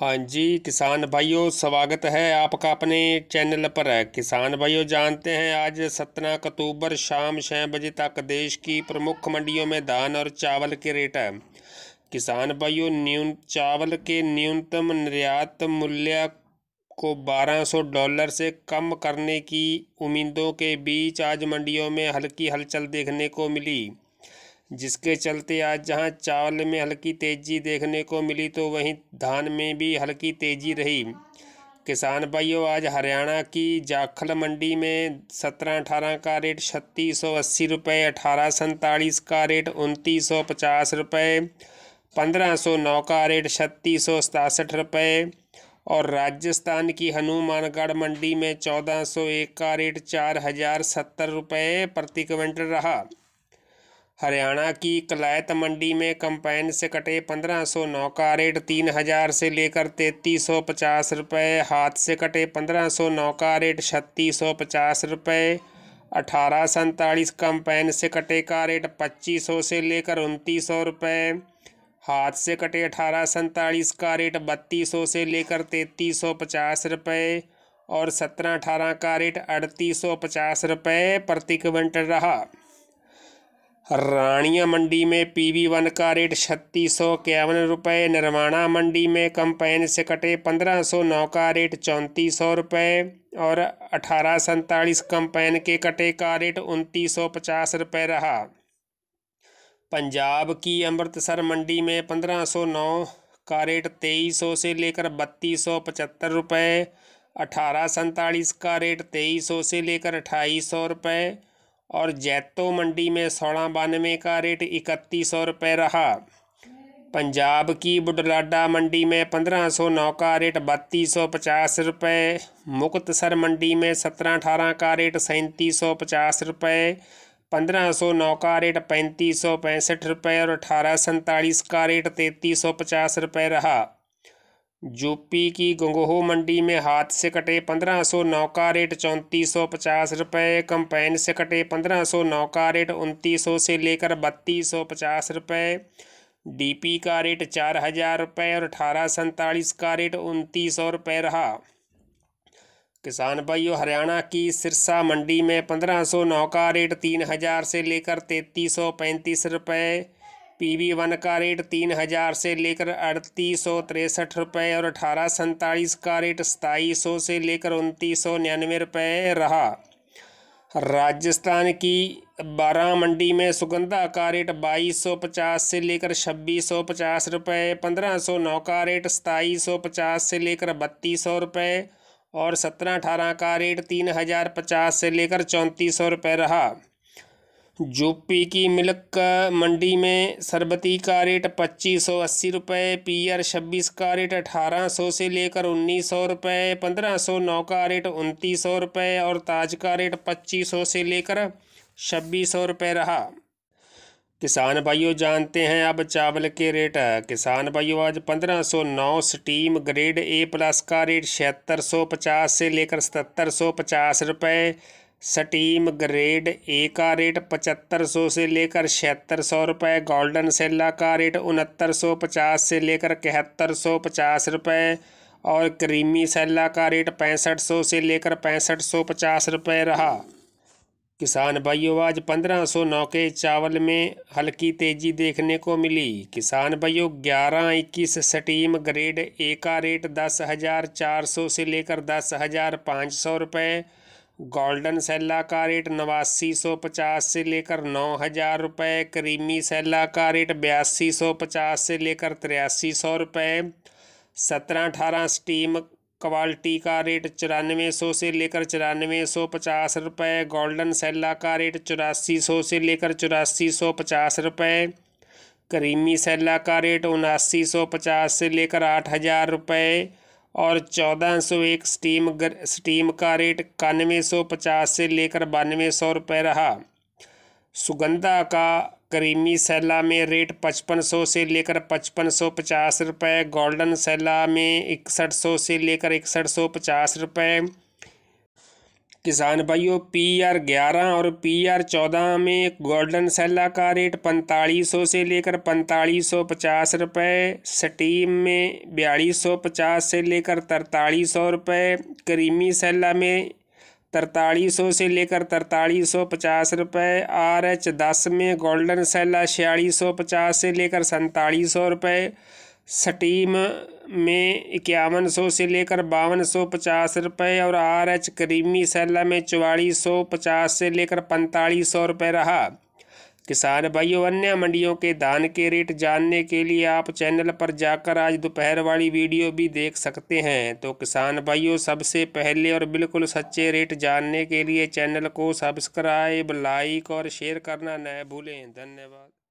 हाँ जी किसान भाइयों स्वागत है आपका अपने चैनल पर है किसान भाइयों जानते हैं आज सत्रह अक्टूबर शाम छः बजे तक देश की प्रमुख मंडियों में धान और चावल के रेट है किसान भाइयों न्यून चावल के न्यूनतम निर्यात मूल्य को 1200 डॉलर से कम करने की उम्मीदों के बीच आज मंडियों में हल्की हलचल देखने को मिली जिसके चलते आज जहां चावल में हल्की तेज़ी देखने को मिली तो वहीं धान में भी हल्की तेज़ी रही किसान भाइयों आज हरियाणा की जाखल मंडी में सत्रह अठारह का रेट छत्तीस सौ अस्सी रुपये अठारह सैंतालीस का रेट उनतीस सौ पचास रुपये पंद्रह सौ नौ का रेट छत्तीस सौ सतासठ रुपये और राजस्थान की हनुमानगढ़ मंडी में चौदह सौ एक का रेट चार हज़ार सत्तर रुपये प्रति क्विंटल रहा हरियाणा की कलायत मंडी में कंपाइन से कटे नौ का रेट तीन हज़ार से लेकर 3350 रुपए हाथ से कटे नौ का रेट पचास रुपये अठारह सैंतालीस कंपाइन से कटे का रेट 2500 से लेकर उनतीस सौ रुपये हाथ से कटे अठारह सैंतालीस का रेट बत्तीस सौ से लेकर तैतीस सौ पचास रुपये और सत्रह अठारह का रेट अड़तीस सौ पचास रुपये प्रति क्विंटल रहा रानिया मंडी में पीवी वन का रेट छत्तीस सौ इक्यावन रुपये निर्माणा मंडी में कंपेन से कटे पंद्रह सौ नौ का रेट चौंतीस सौ रुपये और अठारह सैंतालीस कंपेन के कटे का रेट उनतीस सौ पचास रुपये रहा पंजाब की अमृतसर मंडी में पंद्रह सौ नौ का रेट तेईस सौ से लेकर बत्तीस सौ पचहत्तर रुपये अठारह सैंतालीस का रेट तेईस सौ से लेकर अट्ठाईस सौ रुपये और जैतो मंडी में सोलह बानवे का रेट इकतीस सौ रुपये रहा पंजाब की बुडलाडा मंडी में पंद्रह सौ नौ का रेट बत्तीस सौ पचास रुपये मुक्तसर मंडी में सत्रह अठारह का रेट सैंतीस सौ पचास रुपये पंद्रह सौ नौ का रेट पैंतीस सौ पैंसठ रुपये और अठारह सैंतालीस का रेट तैंतीस सौ पचास रुपये रहा यूपी की गंगोह मंडी में हाथ से कटे पंद्रह सौ नौ का रेट चौंतीस सौ पचास रुपये कंपेन से कटे पंद्रह सौ नौ का रेट उनतीस सौ से लेकर बत्तीस सौ पचास रुपये डीपी का रेट चार हजार रुपये और अठारह सैंतालीस का रेट उनतीस सौ रुपये रहा किसान भाइयों हरियाणा की सिरसा मंडी में पंद्रह सौ नौ का रेट तीन हजार से लेकर तैंतीस सौ पैंतीस रुपये पी वन का रेट तीन हज़ार से लेकर अड़तीस सौ तिरसठ रुपये और अठारह सैंतालीस का रेट सताईस सौ से लेकर उनतीस सौ निन्यानवे रुपये रहा राजस्थान की बारह मंडी में सुगंधा का रेट बाईस सौ पचास से लेकर छब्बीस सौ पचास रुपये पंद्रह सौ नौ का रेट सताईस सौ पचास से लेकर बत्तीस सौ रुपये और सत्रह अठारह का रेट तीन हज़ार पचास से लेकर चौंतीस सौ रुपये रहा यूपी की मिल्क मंडी में शरबती का रेट पच्चीस सौ अस्सी रुपये पीयर छब्बीस का रेट अठारह सौ से लेकर उन्नीस सौ रुपये पंद्रह सौ नौ का रेट उनतीस सौ रुपये और ताज का रेट पच्चीस सौ से लेकर छब्बीस सौ रुपये रहा किसान भाइयों जानते हैं अब चावल के रेट किसान भाइयों आज पंद्रह सौ नौ स्टीम ग्रेड ए प्लस का रेट छिहत्तर सौ पचास से लेकर सतर सौ पचास रुपये स्टीम ग्रेड ए का रेट पचहत्तर सौ से लेकर छिहत्तर सौ रुपये गोल्डन सेल्ला का रेट उनहत्तर सौ पचास से लेकर इकहत्तर सौ पचास रुपये और क्रीमी सेल्ला का रेट पैंसठ सौ से लेकर पैंसठ सौ पचास रुपये रहा किसान भाइयों आज पंद्रह सौ नौ के चावल में हल्की तेज़ी देखने को मिली किसान भाइयों ग्यारह इक्कीस स्टीम ग्रेड ए का रेट दस हज़ार चार सौ से लेकर दस हज़ार पाँच सौ रुपये गोल्डन सेल्ला का रेट नवासी सौ पचास से लेकर नौ हज़ार रुपये क्रीमी सेल्ला का रेट बयासी सौ पचास से लेकर तिरासी सौ रुपये सत्रह अठारह स्टीम क्वालिटी का रेट चौरानवे सौ से लेकर चौरानवे सौ पचास रुपये गोल्डन सेल्ला का रेट चौरासी सौ से लेकर चौरासी सौ पचास रुपये करीमी सेल्ला का रेट उनासी सौ पचास से लेकर आठ हज़ार रुपये और चौदह सौ एक स्टीम गर, स्टीम का रेट इक्यानवे सौ पचास से लेकर बानवे सौ रुपये रहा सुगंधा का करीमी सैला में रेट पचपन सौ से लेकर पचपन सौ पचास रुपये गोल्डन सैला में इकसठ सौ से लेकर इकसठ सौ पचास रुपये किसान भाइयों पी आर ग्यारह और पी आर चौदह में गोल्डन सेला का रेट पैंतालीस सौ से लेकर पैंतालीस सौ पचास रुपये स्टीम में बयालीस सौ पचास से लेकर तरतालीस सौ रुपये क्रीमी सेला में तरतालीस सौ से लेकर तरतालीस सौ पचास रुपये आर एच दस में गोल्डन सेला छियालीस सौ पचास से लेकर सैंतालीस सौ रुपये सटीम में इक्यावन सौ से लेकर बावन सौ पचास रुपये और आर एच करीमी सैला में चौवालीस सौ पचास से लेकर पैंतालीस सौ रुपये रहा किसान भाइयों अन्य मंडियों के धान के रेट जानने के लिए आप चैनल पर जाकर आज दोपहर वाली वीडियो भी देख सकते हैं तो किसान भाइयों सबसे पहले और बिल्कुल सच्चे रेट जानने के लिए चैनल को सब्सक्राइब लाइक और शेयर करना न भूलें धन्यवाद